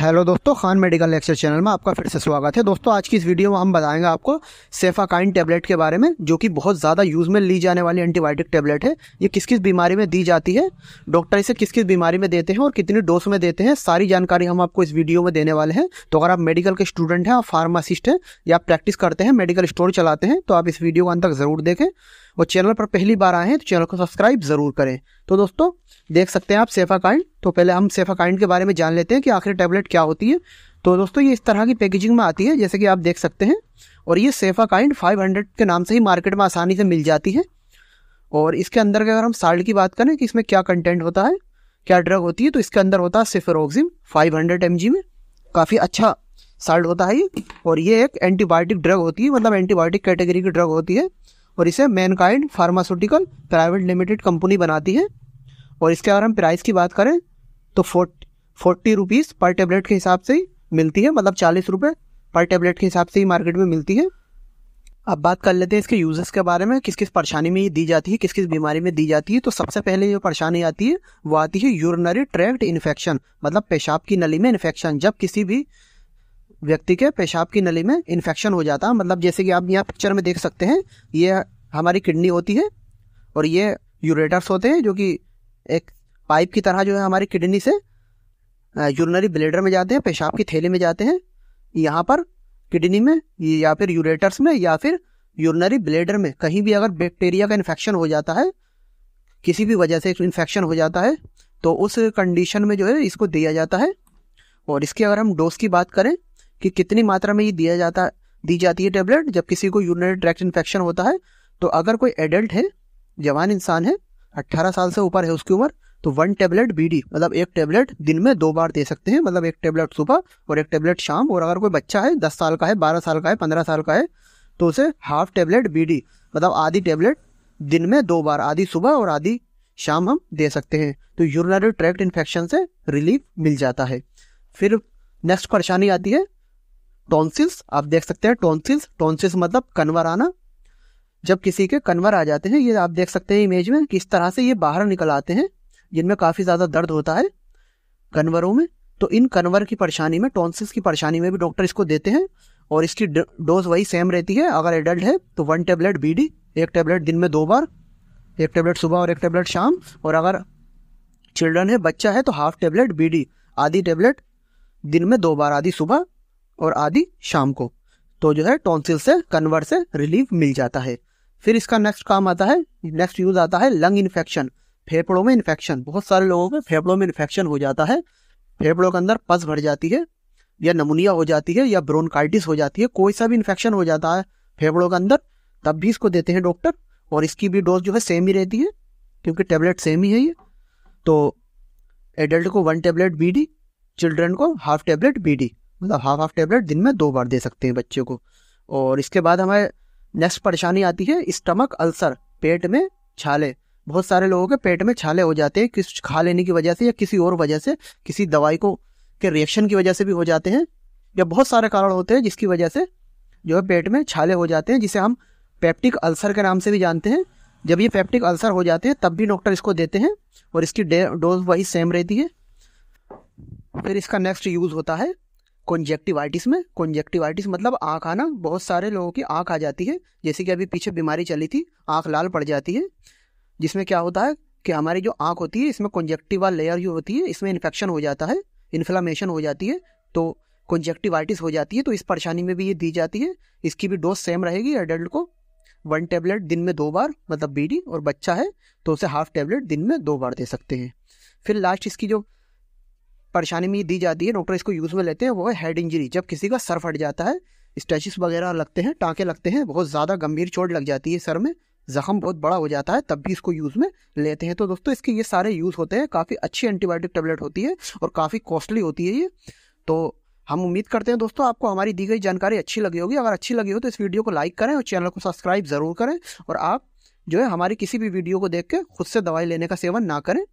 hello दोस्तों Khan medical lecture channel में आपका फिर से स्वागत है दोस्तों आज की इस वीडियो में हम बताएंगे आपको सेफाकाइन टैबलेट के बारे में जो कि बहुत ज़्यादा यूज़ में ली जाने वाली एंटीबायोटिक टैबलेट है ये किस किस बीमारी में दी जाती है डॉक्टर इसे किस किस बीमारी में देते हैं और कितनी डोज में देते हैं सारी जानकारी हम आपको इस वीडियो में देने वाले हैं तो अगर आप मेडिकल के स्टूडेंट हैं और फार्मासिस्ट हैं या आप प्रैक्टिस करते हैं मेडिकल स्टोर चलाते हैं तो आप इस वीडियो को अंत तक ज़रूर देखें और चैनल पर पहली बार आए हैं तो चैनल को सब्सक्राइब ज़रूर करें तो दोस्तों देख सकते हैं आप सेफा काइंड तो पहले हम सेफा काइंड के बारे में जान लेते हैं कि आखिर टैबलेट क्या होती है तो दोस्तों ये इस तरह की पैकेजिंग में आती है जैसे कि आप देख सकते हैं और ये सेफा काइंड फाइव के नाम से ही मार्केट में आसानी से मिल जाती है और इसके अंदर के अगर हम साल्ट की बात करें कि इसमें क्या कंटेंट होता है क्या ड्रग होती है तो इसके अंदर होता है सिफरोक्सिम फाइव हंड्रेड में काफ़ी अच्छा साल्ट होता है ये और ये एक एंटीबायोटिक ड्रग होती है मतलब एंटीबायोटिक कैटेगरी की ड्रग होती है और इसे Mankind pharmaceutical private limited company बनाती है और इसके अगर हम प्राइस की बात करें तो फोर्ट फोर्टी रुपीज़ पर टेबलेट के हिसाब से ही मिलती है मतलब चालीस रुपये पर टेबलेट के हिसाब से ही मार्केट में मिलती है अब बात कर लेते हैं इसके यूजर्स के बारे में किस किस परेशानी में ये दी जाती है किस किस बीमारी में दी जाती है तो सबसे पहले जो परेशानी आती है वो आती है यूरिनरी ट्रैक्ट इन्फेक्शन मतलब पेशाब की नली में इन्फेक्शन जब किसी भी व्यक्ति के पेशाब की नली में इन्फेक्शन हो जाता है मतलब जैसे कि आप यहाँ पिक्चर में देख सकते हैं ये हमारी किडनी होती है और ये यूरेटर्स होते हैं जो कि एक पाइप की तरह जो है हमारी किडनी से यूरिनरी ब्लेडर में जाते हैं पेशाब की थैली में जाते हैं यहाँ पर किडनी में या फिर यूरेटर्स में या फिर यूरिनरी ब्लेडर में कहीं भी अगर बैक्टीरिया का इन्फेक्शन हो जाता है किसी भी वजह से इन्फेक्शन हो जाता है तो उस कंडीशन में जो है इसको दिया जाता है और इसकी अगर हम डोज की बात करें कि कितनी मात्रा में ये दिया जाता दी जाती है टेबलेट जब किसी को यूरिनरी ट्रैक्ट इन्फेक्शन होता है तो अगर कोई एडल्ट है जवान इंसान है 18 साल से ऊपर है उसकी उम्र तो वन टेबलेट बी मतलब एक टेबलेट दिन में दो बार दे सकते हैं मतलब एक टेबलेट सुबह और एक टेबलेट शाम और अगर कोई बच्चा है दस साल का है बारह साल का है पंद्रह साल का है तो उसे हाफ टेबलेट बी मतलब आधी टेबलेट दिन में दो बार आधी सुबह और आधी शाम हम दे सकते हैं तो यूरिनरी ट्रैक्ट इन्फेक्शन से रिलीफ मिल जाता है फिर नेक्स्ट परेशानी आती है टॉन्सिल्स आप देख सकते हैं टॉन्सिल्स टॉन्सिल्स मतलब कन्वर आना जब किसी के कन्वर आ जाते हैं ये आप देख सकते हैं इमेज में किस तरह से ये बाहर निकल आते हैं जिनमें काफ़ी ज़्यादा दर्द होता है कन्वरों में तो इन कन्वर की परेशानी में टॉन्सिल्स की परेशानी में भी डॉक्टर इसको देते हैं और इसकी डोज वही सेम रहती है अगर एडल्ट है तो वन टेबलेट बीडी एक टेबलेट दिन में दो बार एक टेबलेट सुबह और एक टेबलेट शाम और अगर चिल्ड्रन है बच्चा है तो हाफ टेबलेट बीडी आधी टेबलेट दिन में दो बार आधी सुबह और आधी शाम को तो जो है टॉन्सिल से कन्वर से रिलीफ मिल जाता है फिर इसका नेक्स्ट काम आता है नेक्स्ट यूज आता है लंग इन्फेक्शन फेफड़ों में इन्फेक्शन बहुत सारे लोगों के फेफड़ों में इन्फेक्शन हो जाता है फेफड़ों के अंदर पस भर जाती है या नमूनिया हो जाती है या ब्रोनकाइटिस हो जाती है कोई सा भी इन्फेक्शन हो जाता है फेफड़ों के अंदर तब भी इसको देते हैं डॉक्टर और इसकी भी डोज जो है सेम ही रहती है क्योंकि टेबलेट सेम ही है ये तो एडल्ट को वन टेबलेट बी चिल्ड्रन को हाफ टेबलेट बी मतलब हाफ हाफ टेबलेट दिन में दो बार दे सकते हैं बच्चे को और इसके बाद हमारे नेक्स्ट परेशानी आती है स्टमक अल्सर पेट में छाले बहुत सारे लोगों के पेट में छाले हो जाते हैं किस खा लेने की वजह से या किसी और वजह से किसी दवाई को के रिएक्शन की वजह से भी हो जाते हैं या बहुत सारे कारण होते हैं जिसकी वजह से जो है पेट में छाले हो जाते हैं जिसे हम पेप्टिक अल्सर के नाम से भी जानते हैं जब ये पेप्टिक अल्सर हो जाते हैं तब भी डॉक्टर इसको देते हैं और इसकी डोज वही सेम रहती है फिर इसका नेक्स्ट यूज़ होता है कॉन्जेक्टिवाइटिस में कॉन्जेक्टिवाइटिस मतलब आँख आना बहुत सारे लोगों की आँख आ जाती है जैसे कि अभी पीछे बीमारी चली थी आँख लाल पड़ जाती है जिसमें क्या होता है कि हमारी जो आँख होती है इसमें कॉन्जेक्टिवा लेयर जो होती है इसमें इन्फेक्शन हो जाता है इन्फ्लामेशन हो जाती है तो कॉन्जेक्टिवाइटिस हो जाती है तो इस परेशानी में भी ये दी जाती है इसकी भी डोज सेम रहेगी एडल्ट को वन टेबलेट दिन में दो बार मतलब बीडी और बच्चा है तो उसे हाफ टेबलेट दिन में दो बार दे सकते हैं फिर लास्ट इसकी जो परेशानी में दी जाती है डॉक्टर इसको यूज़ में लेते हैं वो है हेड इंजरी जब किसी का सर फट जाता है स्ट्रेचिस वगैरह लगते हैं टाँके लगते हैं बहुत ज़्यादा गंभीर चोट लग जाती है सर में ज़ख़म बहुत बड़ा हो जाता है तब भी इसको यूज़ में लेते हैं तो दोस्तों इसके ये सारे यूज़ होते हैं काफ़ी अच्छी एंटीबायोटिक टेबलेट होती है और काफ़ी कॉस्टली होती है ये तो हम उम्मीद करते हैं दोस्तों आपको हमारी दी गई जानकारी अच्छी लगी होगी अगर अच्छी लगी हो तो इस वीडियो को लाइक करें और चैनल को सब्सक्राइब ज़रूर करें और आप जो है हमारी किसी भी वीडियो को देख के खुद से दवाई लेने का सेवन ना करें